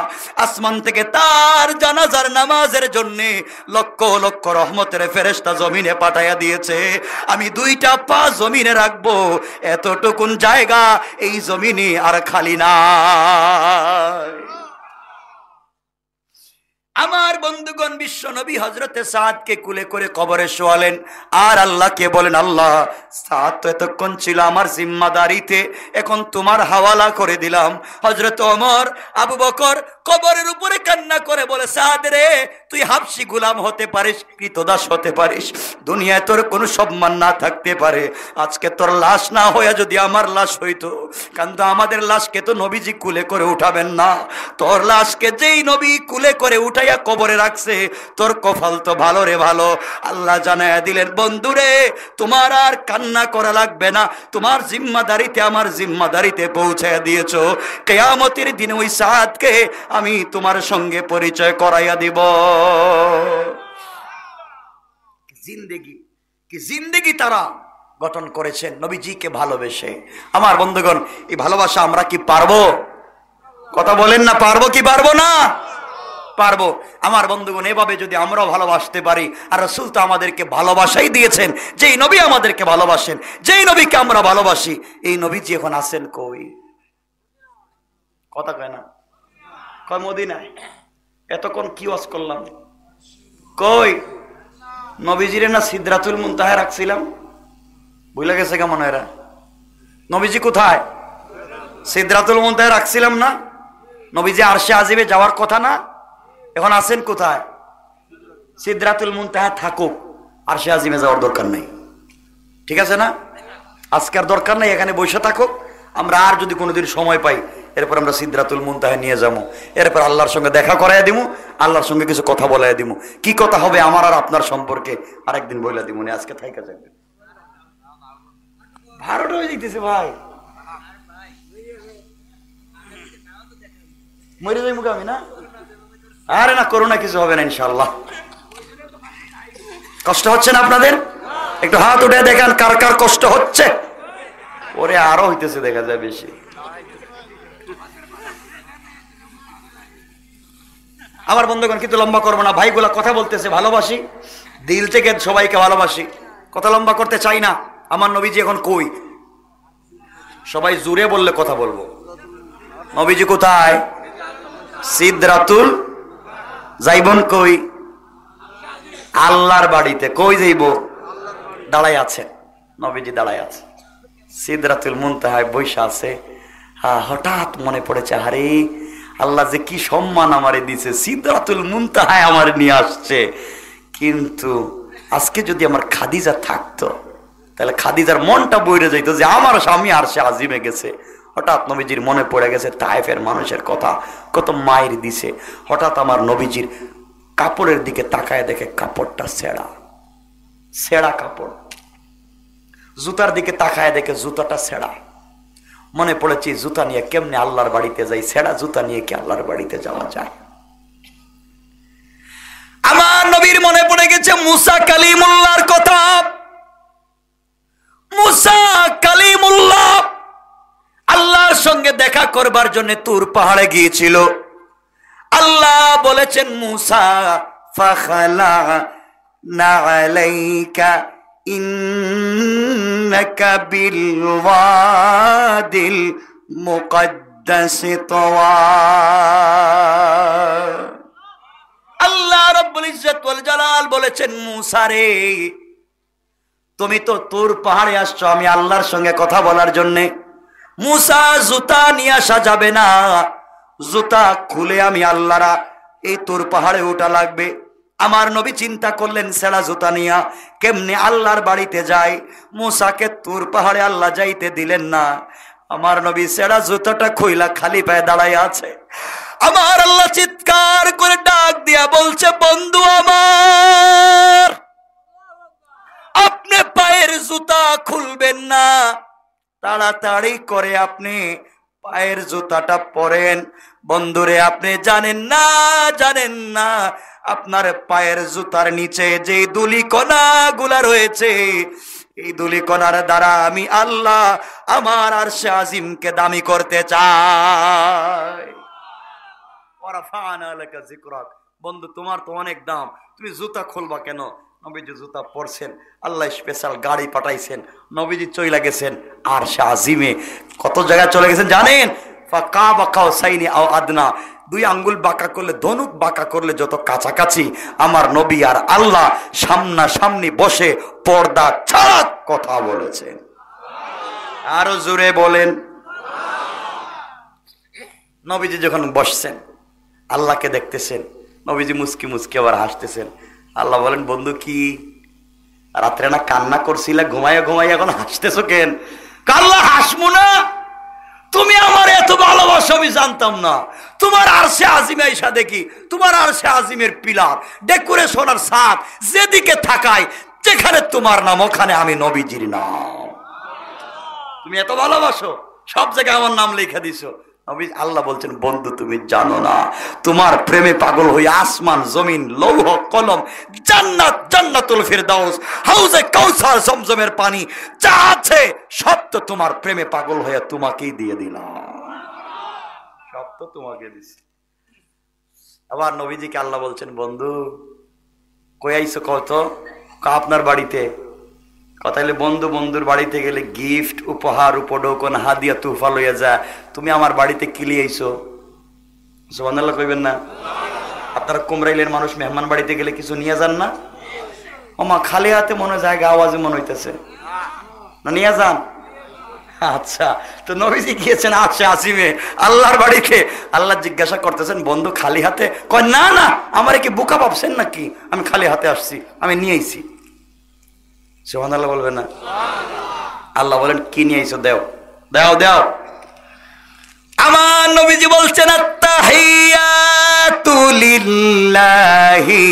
আসমান থেকে তার জানাজার নামাজের জন্যে লক্ষ লক্ষ রহমতের ফেরেস্তা জমিনে পাঠাইয়া দিয়েছে আমি দুইটা পা জমিনে রাখবো এতটুকুন জায়গা এই জমিনে আর খালি না আমার বন্ধুগণ বিশ্ব নবী হজরতে সাদকে কুলে করে কবরে শোয়ালেন আর আল্লাহকে বলেন আল্লাহ সাদ তো এতক্ষণ ছিল আমার জিম্মাদারিতে এখন তোমার হাওয়ালা করে দিলাম হজরত অমর আবু বকর কবরের উপরে কান্না করে বলে সাদ রে তুই হাফসি গুলাম হতে পারিস কৃতদাস হতে পারিস দুনিয়ায় তোর কোনো সম্মান না থাকতে পারে আজকে তোর লাশ না হইয়া যদি আমার লাশ হইতো কারণ আমাদের লাশকে তো নবীজি কুলে করে উঠাবেন না তোর লাশকে যেই নবী কুলে করে উঠাই বানাইয়া কবরে রাখছে তোর কফল তো ভালো রে ভালো আল্লাহ জানায় দিলেন বন্ধুরে তোমার আর কান্না করা লাগবে না তোমার জিম্মাদারিতে আমার জিম্মাদারিতে পৌঁছায় দিয়েছ কেয়ামতির দিন ওই সাহাদকে আমি তোমার সঙ্গে পরিচয় করাইয়া দিব জিন্দেগি কি জিন্দেগি তারা গঠন করেছেন নবীজিকে ভালোবেসে আমার বন্ধুগণ এই ভালোবাসা আমরা কি পারবো কথা বলেন না পারবো কি পারবো না পারবো আমার বন্ধুগণ এভাবে যদি আমরাও ভালোবাসতে পারি আর রসুল তো আমাদেরকে ভালোবাসাই দিয়েছেন যেই নবী আমাদেরকে ভালোবাসেন যেই নবীকে আমরা ভালোবাসি এই নবী যে এখন আসেন কই কথা কয় না কয় না এতক্ষণ কি ওয়াজ করলাম কই নবীজির না সিদ্ধাতুল মুনতাহায় রাখছিলাম বুঝলে গেছে কেমন এরা নবীজি কোথায় সিদ্ধাতুল মুনতাহায় রাখছিলাম না নবীজি আরশে আজিবে যাওয়ার কথা না এখন আছেন কোথায় সিদ্ধাতুল মুনতাহা থাকুক আর সে আজিমে যাওয়ার দরকার নেই ঠিক আছে না আজকে আর দরকার নেই এখানে বসে থাকুক আমরা আর যদি কোনোদিন সময় পাই এরপর আমরা সিদ্ধাতুল মুনতাহে নিয়ে যাবো এরপর আল্লাহর সঙ্গে দেখা করাই দিব আল্লাহর সঙ্গে কিছু কথা বলাই দিব কি কথা হবে আমার আর আপনার সম্পর্কে আরেকদিন বইলা দিব আজকে থাইকা যাবে ভারত হয়ে দেখতেছে ভাই মরে যাই মুখে আমি না আরে না করোনা কিছু হবে না ইনশাল্লাহ কষ্ট হচ্ছে না আপনাদের একটু হাত উঠে দেখেন কার কার কষ্ট হচ্ছে ওরে আরো হইতেছে দেখা যায় বেশি আমার বন্ধুগণ কিন্তু লম্বা করবো না ভাইগুলা কথা বলতেছে ভালোবাসি দিল থেকে সবাইকে ভালোবাসি কথা লম্বা করতে চাই না আমার নবীজি এখন কই সবাই জুড়ে বললে কথা বলবো নবীজি কোথায় সিদ্ধাতুল যাইবন কই আল্লাহর বাড়িতে কই যাইব দাঁড়াই আছে নবীজি দাঁড়াই আছে সিদ্রাতুল মুনতাহায় বৈশা আছে হঠাৎ মনে পড়েছে আরে আল্লাহ যে কি সম্মান আমার দিছে সিদ্ধাতুল মুনতাহায় আমার নিয়ে আসছে কিন্তু আজকে যদি আমার খাদিজা থাকতো তাহলে খাদিজার মনটা বইরে যাইতো যে আমার স্বামী আর সে আজিমে গেছে হঠাৎ নবীজির মনে পড়ে গেছে তাইফের মানুষের কথা কত মায়ের দিছে হঠাৎ আমার নবীজির কাপড়ের দিকে তাকায় দেখে কাপড়টা ছেঁড়া ছেঁড়া কাপড় জুতার দিকে তাকায় দেখে জুতাটা ছেঁড়া মনে পড়েছি জুতা নিয়ে কেমনে আল্লাহর বাড়িতে যাই ছেঁড়া জুতা নিয়ে কে আল্লাহর বাড়িতে যাওয়া যায় আমার নবীর মনে পড়ে গেছে মুসা কালিমুল্লার কথা মুসা কালিমুল্লাহ আল্লাহর সঙ্গে দেখা করবার জন্য তুর পাহাড়ে গিয়েছিল আল্লাহ বলেছেন মুসা ফাখালা নালাইকা ইন্নাকা বিল ওয়াদিল মুকদ্দাসে তোয়া আল্লাহ রব্বুল ইজ্জত ওয়াল বলেছেন মুসা রে তুমি তো তোর পাহাড়ে আসছো আমি আল্লাহর সঙ্গে কথা বলার জন্যে মুসা জুতা নিয়ে আসা যাবে না জুতা খুলে আমি আল্লাহরা এই তোর পাহাড়ে ওটা লাগবে আমার নবী চিন্তা করলেন সেরা জুতা নিয়া কেমনে আল্লাহর বাড়িতে যায় মুসাকে তোর পাহাড়ে আল্লাহ যাইতে দিলেন না আমার নবী সেরা জুতাটা খইলা খালি পায়ে দাঁড়ায় আছে আমার আল্লাহ চিৎকার করে ডাক দিয়া বলছে বন্ধু আমার আপনি পায়ের জুতা খুলবেন না তাড়াতাড়ি করে আপনি পায়ের জুতাটা পরেন বন্ধুরে আপনি জানেন না জানেন না আপনার পায়ের জুতার নিচে যে দুলি গুলা রয়েছে এই দুলি কণার দ্বারা আমি আল্লাহ আমার আর আজিমকে দামি করতে চাই বন্ধু তোমার তো অনেক দাম তুমি জুতা খুলবা কেন নবীজি জুতা পরছেন আল্লাহ স্পেশাল গাড়ি পাঠাইছেন নবীজি চইলা গেছেন আর আজিমে কত জায়গায় চলে গেছেন জানেন কা বাঁকা সাইনি আও আদনা দুই আঙ্গুল বাঁকা করলে ধনুক বাঁকা করলে যত কাছাকাছি আমার নবী আর আল্লাহ সামনাসামনি বসে পর্দা ছাড়া কথা বলেছেন আরো জোরে বলেন নবীজি যখন বসছেন আল্লাহকে দেখতেছেন নবীজি মুসকি মুসকি আবার হাসতেছেন আল্লাহ বলেন বন্ধু কি রাত্রে না কান্না করছিলে ঘুমাইয়া ঘুমাইয়া এখন হাসতে কেন কাল্লা হাসমো না তুমি আমার এত ভালোবাসো আমি জানতাম না তোমার আর সে আইসা দেখি তোমার আর সে আজিমের পিলার ডেকোরেশন আর সাপ যেদিকে থাকায় যেখানে তোমার নাম ওখানে আমি নবীজির নাম তুমি এত ভালোবাসো সব জায়গায় আমার নাম লিখে দিছো আমি আল্লাহ বলছেন বন্ধু তুমি জানো না তোমার প্রেমে পাগল হয়ে আসমান জমিন লৌহ কলম জান্নাত জান্নাতুল ফিরদাউস হাউজে কাউসার জমজমের পানি যা আছে সব তো তোমার প্রেমে পাগল হয়ে তোমাকেই দিয়ে দিলাম সব তো তোমাকে দিছি আবার নবীজিকে আল্লাহ বলছেন বন্ধু কই আইছো কত আপনার বাড়িতে কথা হলে বন্ধু বন্ধুর বাড়িতে গেলে গিফট উপহার উপডোকন হাদিয়া তুফা লইয়া যা তুমি আমার বাড়িতে কিলি আইছো সোবান্দাল্লাহ কইবেন না আপনারা কুমরাইলের মানুষ মেহমান বাড়িতে গেলে কিছু নিয়ে যান না ওমা খালি হাতে মনে যায় আওয়াজে মনে হইতেছে না নিয়ে যান আচ্ছা তো নবীজি গিয়েছেন আসে আসিমে আল্লাহর বাড়িতে আল্লাহ জিজ্ঞাসা করতেছেন বন্ধু খালি হাতে কয় না না আমার কি বোকা ভাবছেন নাকি আমি খালি হাতে আসছি আমি নিয়ে আইছি সুহান আল্লাহ বলবেন না আল্লাহ বলেন কি নিয়ে আইসো দেও দেও দেও আমার নবীজি বলছেন আত্মাহিয়াতুলিল্লাহি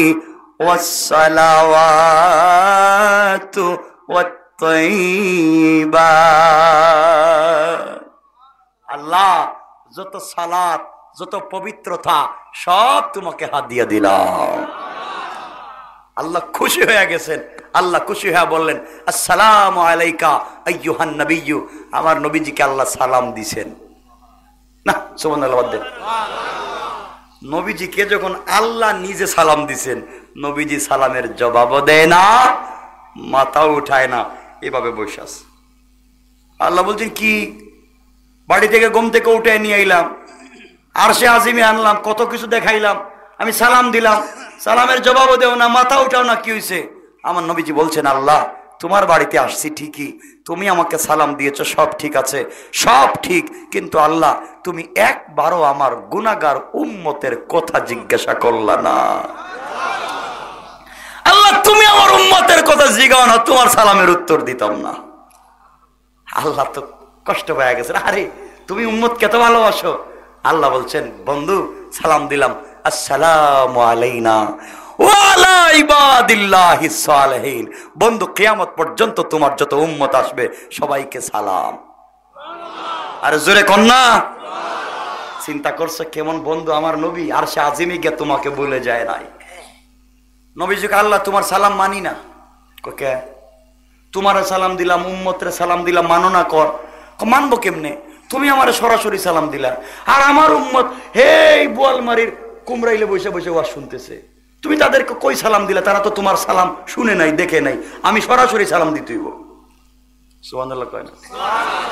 ওয়াসসালাওয়াতু ওয়াত্তাইবা আল্লাহ যত সালাত যত পবিত্রতা সব তোমাকে হাত দিয়ে দিলাম আল্লাহ খুশি হয়ে গেছেন আল্লাহ খুশি হয়ে বললেন আসসালাম আলাইকা আইয়ুহান নবীয় আমার নবীজিকে আল্লাহ সালাম দিছেন না সুমন আল্লাহ দেন নবীজিকে যখন আল্লাহ নিজে সালাম দিছেন নবীজি সালামের জবাবও দেয় না মাথাও উঠায় না এভাবে বৈশাস আল্লাহ বলছেন কি বাড়ি থেকে গম থেকে উঠে নিয়ে এলাম আর সে আজিমে আনলাম কত কিছু দেখাইলাম আমি সালাম দিলাম সালামের জবাবও দেও না মাথা উঠাও না কি হয়েছে আমার নবীজি বলছেন আল্লাহ তোমার বাড়িতে আসছি ঠিকই তুমি আমাকে সালাম দিয়েছ সব ঠিক আছে সব ঠিক কিন্তু আল্লাহ তুমি একবারও আমার গুণাগার উম্মতের কথা জিজ্ঞাসা করল না আল্লাহ তুমি আমার উম্মতের কথা জিগাও না তোমার সালামের উত্তর দিতাম না আল্লাহ তো কষ্ট পাওয়া গেছে আরে তুমি উম্মত কত ভালোবাসো আল্লাহ বলছেন বন্ধু সালাম দিলাম আসসালাম আলাইনা বন্ধু কেয়ামত পর্যন্ত তোমার যত উম্মত আসবে সবাইকে সালাম আর জোরে কন্যা চিন্তা করছে কেমন বন্ধু আমার নবী আর সে আজিমি গে তোমাকে বলে যায় নাই নবীজিকে আল্লাহ তোমার সালাম মানি না কে তোমারে সালাম দিলাম উম্মতরে সালাম দিলাম মানো না কর মানবো কেমনে তুমি আমার সরাসরি সালাম দিলা আর আমার উম্মত হে বোয়ালমারির কুমরাইলে বসে বসে ওয়া শুনতেছে তুমি তাদেরকে কই সালাম দিলে তারা তো তোমার সালাম শুনে নাই দেখে নাই আমি সরাসরি সালাম দিতেইব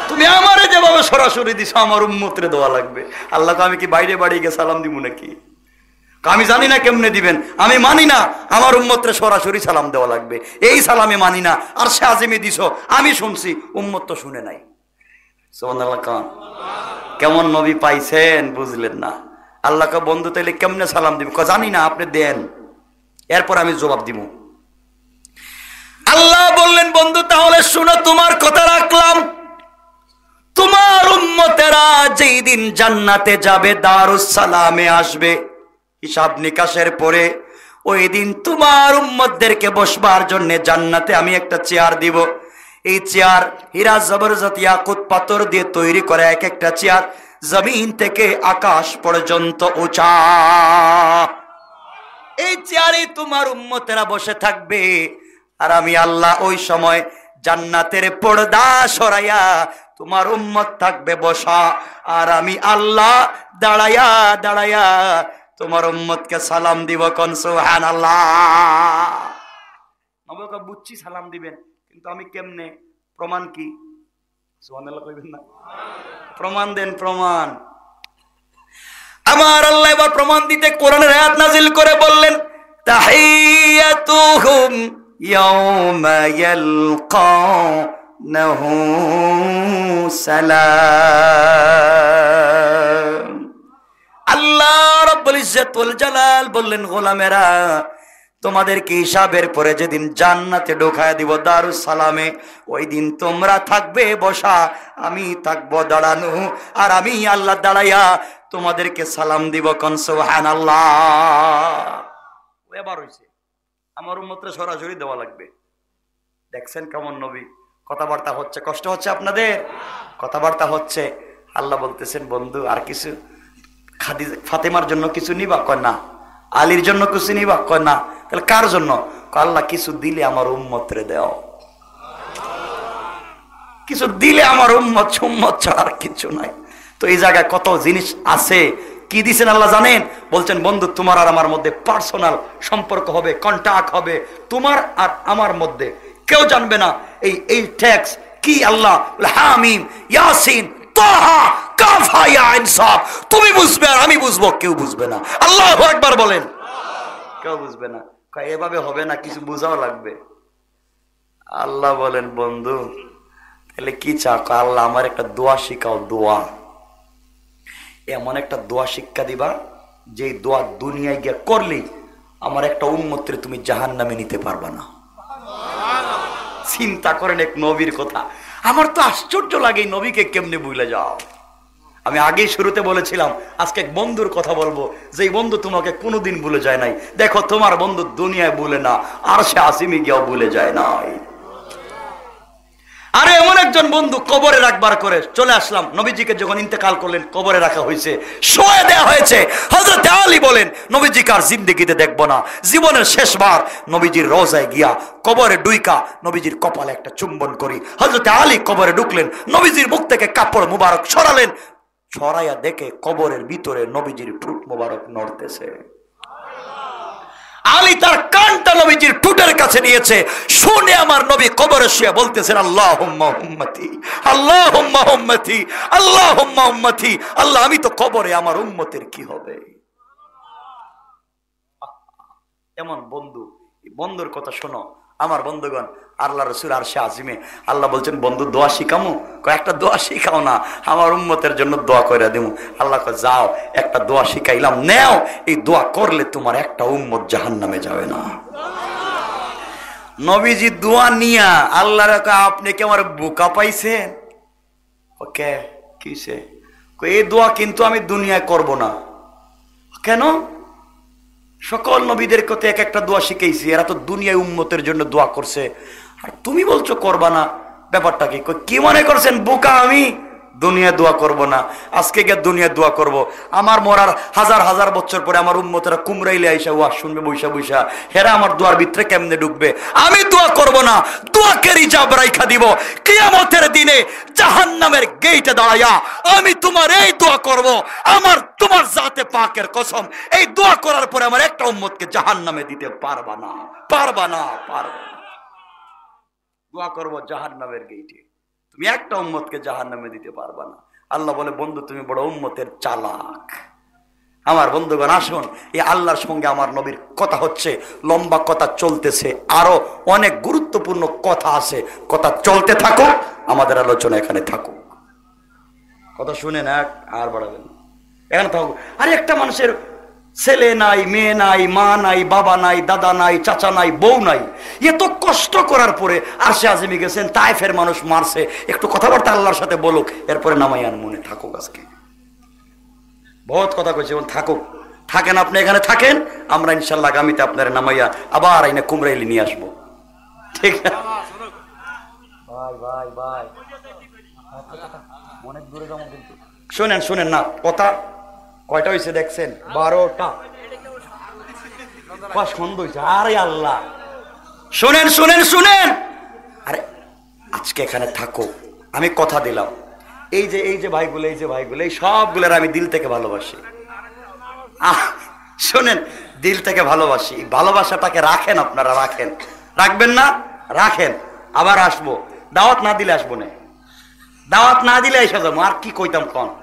তুমি আমারে যেভাবে সরাসরি দিছো আমার উম্মতরে দেওয়া লাগবে আল্লাহকে আমি কি বাইরে বাড়ি গিয়ে সালাম দিব নাকি আমি জানি না কেমনে দিবেন আমি মানি না আমার উম্মত্রে সরাসরি সালাম দেওয়া লাগবে এই সালামে মানি না আর সে আজিমে দিছ আমি শুনছি উম্মত তো শুনে নাই কেমন নবী পাইছেন বুঝলেন না আল্লাহকে বন্ধু তাইলে কেমনে সালাম দিবেন জানি না আপনি দেন এরপর আমি জবাব দিব আল্লাহ বললেন বন্ধু তাহলে শুনো তোমার কথা রাখলাম তোমার উম্মতেরা যেই দিন জান্নাতে যাবে সালামে আসবে হিসাব নিকাশের পরে ওই দিন তোমার উম্মতদেরকে বসবার জন্য জান্নাতে আমি একটা চেয়ার দিব এই চেয়ার হীরা জবরজত ইয়াকুত পাথর দিয়ে তৈরি করা এক একটা চেয়ার জমিন থেকে আকাশ পর্যন্ত উঁচা এই চেয়ারে তোমার উম্মতেরা বসে থাকবে আর আমি আল্লাহ ওই সময় জান্নাতের পর্দা সরাইয়া তোমার উম্মত থাকবে বসা আর আমি আল্লাহ দাঁড়াইয়া দাঁড়াইয়া তোমার উম্মতকে সালাম দিব কন সোহান আল্লাহ বুঝছি সালাম দিবেন কিন্তু আমি কেমনে প্রমাণ কি সোহান কইবেন না প্রমাণ দেন প্রমাণ আমার আল্লাহ এবার প্রমাণ দিতে কোরআনের আয়াত নাজিল করে বললেন জালাল বললেন গোলামেরা তোমাদেরকে হিসাবের পরে যেদিন জান্নাতে ঢোকায় দিব দারু সালামে ওই দিন তোমরা থাকবে বসা আমি থাকবো দাঁড়ানো আর আমি আল্লাহ দাঁড়াইয়া তোমাদেরকে সালাম দিব কনসোহান এবার হয়েছে আমার উন্মতরা সরাসরি দেওয়া লাগবে দেখছেন কেমন নবী কথাবার্তা হচ্ছে কষ্ট হচ্ছে আপনাদের কথাবার্তা হচ্ছে আল্লাহ বলতেছেন বন্ধু আর কিছু খাদি ফাতেমার জন্য কিছু নিবা কয় না আলীর জন্য কিছু নিবা কয় না তাহলে কার জন্য আল্লাহ কিছু দিলে আমার উম্মতরে দেও কিছু দিলে আমার উম্মত উম্মত ছাড়া আর কিছু নাই তো এই জায়গায় কত জিনিস আছে কি দিছেন আল্লাহ জানেন বলছেন বন্ধু তোমার আর আমার মধ্যে পার্সোনাল সম্পর্ক হবে কন্ট্যাক্ট হবে তোমার আর আমার মধ্যে কেউ জানবে না এই এই ট্যাক্স কি আল্লাহ হামিম হ্যাঁ, ইয়াসিন তুমি বুঝবে আর আমি বুঝবো কেউ বুঝবে না আল্লাহ একবার বলেন কেউ বুঝবে না এভাবে হবে না কিছু বোঝাও লাগবে আল্লাহ বলেন বন্ধু তাহলে কি চাও আল্লাহ আমার একটা দোয়া শিখাও দোয়া এমন একটা দোয়া শিক্ষা দিবা যে দোয়া দুনিয়ায় গিয়া করলেই আমার একটা উন্মত্রে তুমি জাহান নামে নিতে পারবা না চিন্তা করেন এক নবীর কথা আমার তো আশ্চর্য লাগে নবীকে কেমনে বুঝলে যাও আমি আগেই শুরুতে বলেছিলাম আজকে এক বন্ধুর কথা বলবো যে বন্ধু তোমাকে কোনোদিন ভুলে যায় নাই দেখো তোমার বন্ধু দুনিয়ায় ভুলে না আর সে আসিমি গিয়াও ভুলে যায় নাই আরে এমন একজন বন্ধু কবরে রাখবার করে চলে আসলাম নবীজিকে যখন ইন্তেকাল করলেন কবরে রাখা হয়েছে শোয়ে দেয়া হয়েছে হজরত আলী বলেন নবীজিকে আর জিন্দিগিতে দেখবো না জীবনের শেষবার নবীজির রোজায় গিয়া কবরে ডুইকা নবীজির কপালে একটা চুম্বন করি হজরত আলী কবরে ঢুকলেন নবীজির মুখ থেকে কাপড় মুবারক ছড়ালেন ছড়াইয়া দেখে কবরের ভিতরে নবীজির ঠুট মুবারক নড়তেছে আলী তার কানটা নবীজির টুটের কাছে নিয়েছে শুনে আমার নবী কবরে শুয়ে বলতেছেন আল্লাহ উম্মতি আল্লাহ উম্মতি আল্লাহ উম্মতি আল্লাহ আমি তো কবরে আমার উম্মতের কি হবে এমন বন্ধু বন্ধুর কথা শোনো আমার বন্ধুগণ আল্লাহ রসুল আর সে আজিমে আল্লাহ বলছেন বন্ধু দোয়া শিখামু কয়েকটা দোয়া শিখাও না আমার উম্মতের জন্য দোয়া করে দিব আল্লাহ যাও একটা দোয়া শিখাইলাম নেও এই দোয়া করলে তোমার একটা উম্মত জাহান নামে যাবে না নবীজি দোয়া নিয়া আল্লাহ আপনি কি আমার বোকা পাইছেন ওকে কিসে এই দোয়া কিন্তু আমি দুনিয়ায় করব না কেন সকল নবীদের কত এক একটা দোয়া শিখেছি এরা তো দুনিয়ায় উন্মতের জন্য দোয়া করছে আর তুমি বলছো করবা না ব্যাপারটা কি কে মনে করছেন বোকা আমি দুনিয়া দোয়া করব না আজকে গিয়ে দুনিয়া দোয়া করব। আমার মরার হাজার হাজার বছর পরে আমার উম্মতেরা কুমড়াইলে আইসা ওয়া শুনবে বৈশা বৈশা হেরা আমার দোয়ার ভিতরে কেমনে ঢুকবে আমি দোয়া করব না দোয়াকে রিজার্ভ রাইখা দিব কিয়ামতের দিনে জাহান্নামের গেইটে দাঁড়াইয়া আমি তোমার এই দোয়া করব আমার তোমার জাতে পাকের কসম এই দোয়া করার পরে আমার একটা জাহান জাহান্নামে দিতে পারবা না পারবা না পারবা দোয়া জাহান জাহান্নামের গেইটে তুমি একটা উম্মতকে জাহান নামে দিতে পারবা না আল্লাহ বলে বন্ধু তুমি বড় উম্মতের চালাক আমার বন্ধুগণ আসুন এই আল্লাহর সঙ্গে আমার নবীর কথা হচ্ছে লম্বা কথা চলতেছে আরো অনেক গুরুত্বপূর্ণ কথা আছে কথা চলতে থাকুক আমাদের আলোচনা এখানে থাকুক কথা শুনে না আর বাড়াবেন এখানে থাকুক আরে একটা মানুষের ছেলে নাই মেয়ে নাই মা নাই বাবা নাই দাদা নাই চাচা নাই বউ নাই এত কষ্ট করার পরে আসে আজমি গেছেন তাই ফের মানুষ মারছে একটু কথাবার্তা আল্লাহর সাথে বলুক এরপরে নামাই আর মনে থাকুক আজকে বহুত কথা কইছে থাকুক থাকেন আপনি এখানে থাকেন আমরা ইনশাল্লাহ আগামীতে আপনার নামাইয়া আবার আইনে কুমরাইলি নিয়ে আসবো ঠিক আছে শোনেন শোনেন না কথা কয়টা হয়েছে দেখছেন বারোটা বা সন্ধ্যা হয়েছে আরে আল্লাহ শোনেন শোনেন শোনেন আরে আজকে এখানে থাকো আমি কথা দিলাম এই যে এই যে ভাইগুলো এই যে ভাইগুলো এই সবগুলোর আমি দিল থেকে ভালোবাসি আহ শোনেন দিল থেকে ভালোবাসি ভালোবাসাটাকে রাখেন আপনারা রাখেন রাখবেন না রাখেন আবার আসবো দাওয়াত না দিলে আসবো না দাওয়াত না দিলে এসে যাবো আর কি কইতাম কন